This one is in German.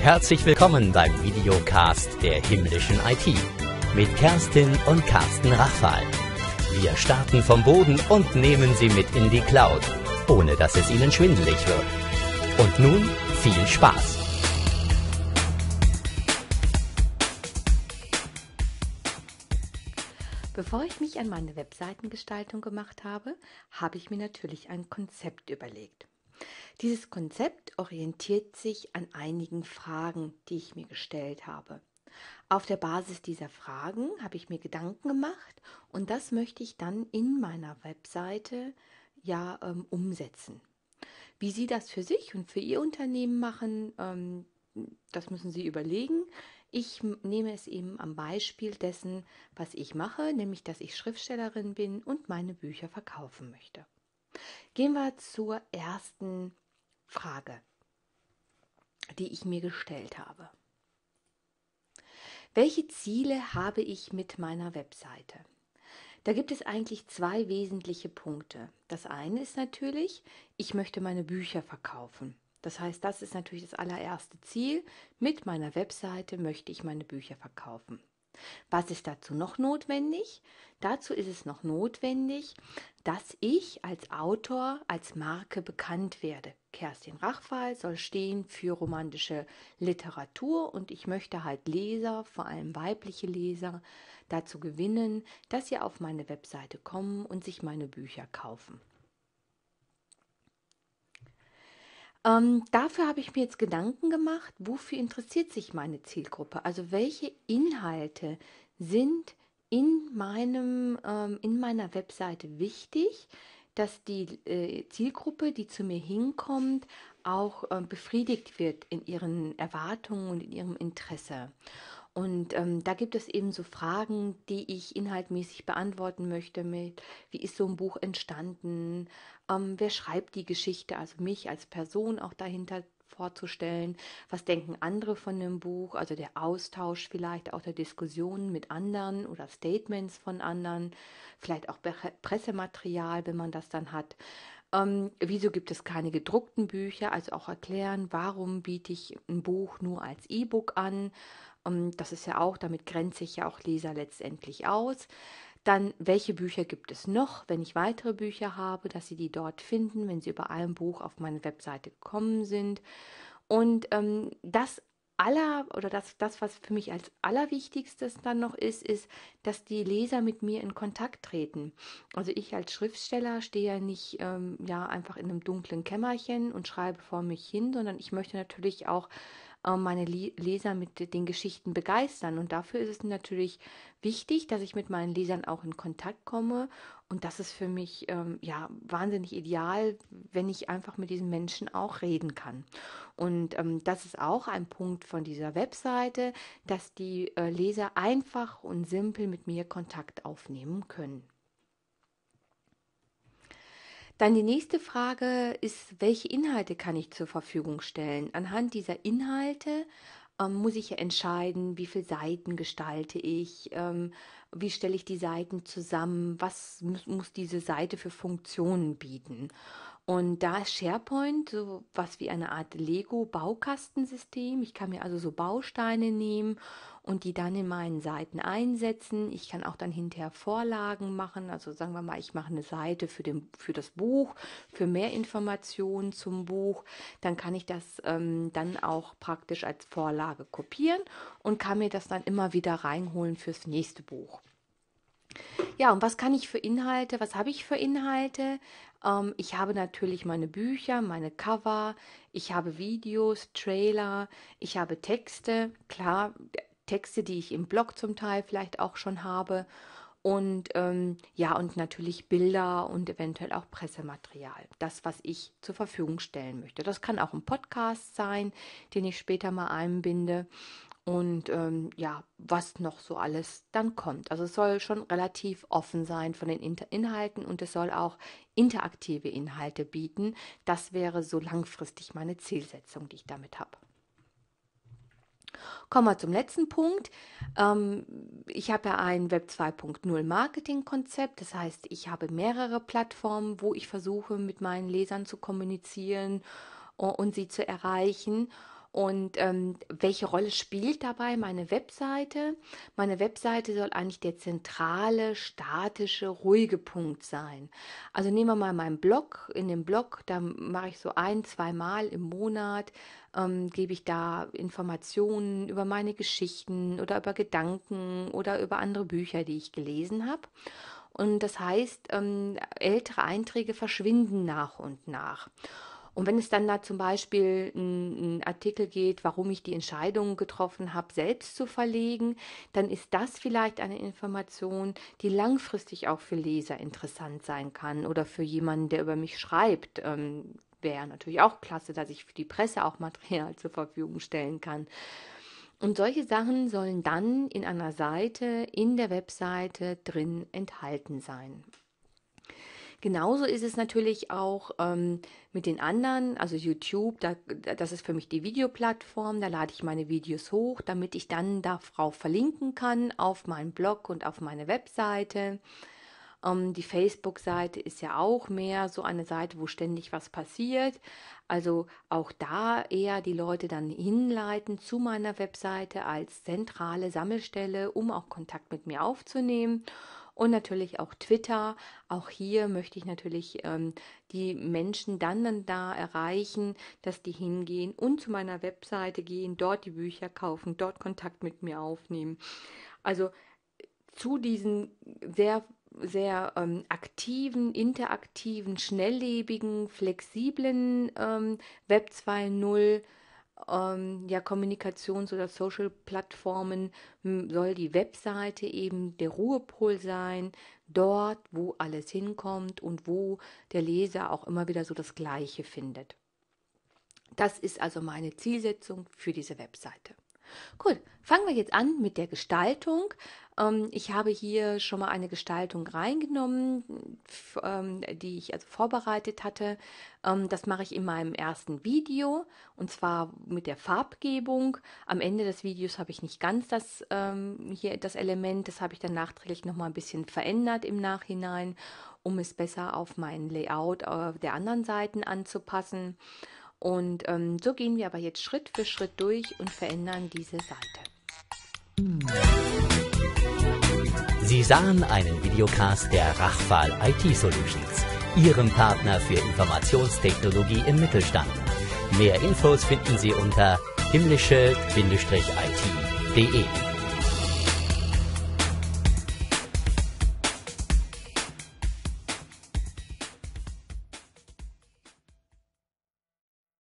Herzlich willkommen beim Videocast der himmlischen IT mit Kerstin und Carsten Rachfal. Wir starten vom Boden und nehmen Sie mit in die Cloud, ohne dass es Ihnen schwindelig wird. Und nun viel Spaß! Bevor ich mich an meine Webseitengestaltung gemacht habe, habe ich mir natürlich ein Konzept überlegt. Dieses Konzept orientiert sich an einigen Fragen, die ich mir gestellt habe. Auf der Basis dieser Fragen habe ich mir Gedanken gemacht und das möchte ich dann in meiner Webseite ja ähm, umsetzen. Wie Sie das für sich und für Ihr Unternehmen machen, ähm, das müssen Sie überlegen. Ich nehme es eben am Beispiel dessen, was ich mache, nämlich dass ich Schriftstellerin bin und meine Bücher verkaufen möchte. Gehen wir zur ersten Frage, die ich mir gestellt habe. Welche Ziele habe ich mit meiner Webseite? Da gibt es eigentlich zwei wesentliche Punkte. Das eine ist natürlich, ich möchte meine Bücher verkaufen. Das heißt, das ist natürlich das allererste Ziel. Mit meiner Webseite möchte ich meine Bücher verkaufen. Was ist dazu noch notwendig? Dazu ist es noch notwendig, dass ich als Autor, als Marke bekannt werde. Kerstin Rachfall soll stehen für romantische Literatur und ich möchte halt Leser, vor allem weibliche Leser, dazu gewinnen, dass sie auf meine Webseite kommen und sich meine Bücher kaufen. Ähm, dafür habe ich mir jetzt Gedanken gemacht, wofür interessiert sich meine Zielgruppe? Also welche Inhalte sind in, meinem, ähm, in meiner Webseite wichtig, dass die äh, Zielgruppe, die zu mir hinkommt, auch äh, befriedigt wird in ihren Erwartungen und in ihrem Interesse. Und ähm, da gibt es eben so Fragen, die ich inhaltmäßig beantworten möchte mit, wie ist so ein Buch entstanden, ähm, wer schreibt die Geschichte, also mich als Person auch dahinter vorzustellen, was denken andere von dem Buch, also der Austausch vielleicht auch der Diskussion mit anderen oder Statements von anderen, vielleicht auch Pressematerial, wenn man das dann hat. Ähm, wieso gibt es keine gedruckten Bücher? Also auch erklären, warum biete ich ein Buch nur als E-Book an? Ähm, das ist ja auch, damit grenze ich ja auch Leser letztendlich aus. Dann, welche Bücher gibt es noch, wenn ich weitere Bücher habe, dass Sie die dort finden, wenn Sie über ein Buch auf meine Webseite gekommen sind. Und ähm, das aller oder das, das, was für mich als allerwichtigstes dann noch ist, ist, dass die Leser mit mir in Kontakt treten. Also ich als Schriftsteller stehe ja nicht ähm, ja, einfach in einem dunklen Kämmerchen und schreibe vor mich hin, sondern ich möchte natürlich auch ähm, meine Leser mit den Geschichten begeistern. Und dafür ist es natürlich wichtig, dass ich mit meinen Lesern auch in Kontakt komme. Und das ist für mich ähm, ja wahnsinnig ideal, wenn ich einfach mit diesen Menschen auch reden kann. Und ähm, das ist auch ein Punkt von dieser Webseite, dass die äh, Leser einfach und simpel mit mir Kontakt aufnehmen können. Dann die nächste Frage ist, welche Inhalte kann ich zur Verfügung stellen? Anhand dieser Inhalte ähm, muss ich ja entscheiden, wie viele Seiten gestalte ich, ähm, wie stelle ich die Seiten zusammen, was muss, muss diese Seite für Funktionen bieten. Und da ist SharePoint so was wie eine Art Lego-Baukastensystem. Ich kann mir also so Bausteine nehmen und die dann in meinen Seiten einsetzen. Ich kann auch dann hinterher Vorlagen machen. Also sagen wir mal, ich mache eine Seite für, den, für das Buch, für mehr Informationen zum Buch. Dann kann ich das ähm, dann auch praktisch als Vorlage kopieren und kann mir das dann immer wieder reinholen fürs nächste Buch. Ja, und was kann ich für Inhalte, was habe ich für Inhalte? Ähm, ich habe natürlich meine Bücher, meine Cover, ich habe Videos, Trailer, ich habe Texte, klar, Texte, die ich im Blog zum Teil vielleicht auch schon habe. Und ähm, ja, und natürlich Bilder und eventuell auch Pressematerial. Das, was ich zur Verfügung stellen möchte. Das kann auch ein Podcast sein, den ich später mal einbinde und ähm, ja, was noch so alles dann kommt. Also es soll schon relativ offen sein von den Inter Inhalten und es soll auch interaktive Inhalte bieten. Das wäre so langfristig meine Zielsetzung, die ich damit habe. Kommen wir zum letzten Punkt. Ähm, ich habe ja ein Web 2.0 Marketing-Konzept. Das heißt, ich habe mehrere Plattformen, wo ich versuche, mit meinen Lesern zu kommunizieren und sie zu erreichen. Und ähm, welche Rolle spielt dabei meine Webseite? Meine Webseite soll eigentlich der zentrale, statische, ruhige Punkt sein. Also nehmen wir mal meinen Blog. In dem Blog, da mache ich so ein, zwei Mal im Monat, ähm, gebe ich da Informationen über meine Geschichten oder über Gedanken oder über andere Bücher, die ich gelesen habe. Und das heißt, ähm, ältere Einträge verschwinden nach und nach. Und wenn es dann da zum Beispiel ein, ein Artikel geht, warum ich die Entscheidung getroffen habe, selbst zu verlegen, dann ist das vielleicht eine Information, die langfristig auch für Leser interessant sein kann oder für jemanden, der über mich schreibt. Ähm, Wäre natürlich auch klasse, dass ich für die Presse auch Material zur Verfügung stellen kann. Und solche Sachen sollen dann in einer Seite, in der Webseite drin enthalten sein. Genauso ist es natürlich auch ähm, mit den anderen, also YouTube, da, das ist für mich die Videoplattform, da lade ich meine Videos hoch, damit ich dann darauf verlinken kann, auf meinen Blog und auf meine Webseite. Ähm, die Facebook-Seite ist ja auch mehr so eine Seite, wo ständig was passiert. Also auch da eher die Leute dann hinleiten zu meiner Webseite als zentrale Sammelstelle, um auch Kontakt mit mir aufzunehmen und natürlich auch Twitter. Auch hier möchte ich natürlich ähm, die Menschen dann, dann da erreichen, dass die hingehen und zu meiner Webseite gehen, dort die Bücher kaufen, dort Kontakt mit mir aufnehmen. Also zu diesen sehr sehr ähm, aktiven, interaktiven, schnelllebigen, flexiblen ähm, Web 2.0 ähm, ja, Kommunikations- oder Social-Plattformen soll die Webseite eben der Ruhepol sein, dort, wo alles hinkommt und wo der Leser auch immer wieder so das Gleiche findet. Das ist also meine Zielsetzung für diese Webseite. Gut, fangen wir jetzt an mit der Gestaltung. Ähm, ich habe hier schon mal eine Gestaltung reingenommen, ähm, die ich also vorbereitet hatte. Ähm, das mache ich in meinem ersten Video und zwar mit der Farbgebung. Am Ende des Videos habe ich nicht ganz das hier das Element, das habe ich dann nachträglich noch mal ein bisschen verändert im Nachhinein, um es besser auf mein Layout äh, der anderen Seiten anzupassen. Und ähm, so gehen wir aber jetzt Schritt für Schritt durch und verändern diese Seite. Sie sahen einen Videocast der Rachfal IT Solutions, Ihrem Partner für Informationstechnologie im Mittelstand. Mehr Infos finden Sie unter himmlische-it.de.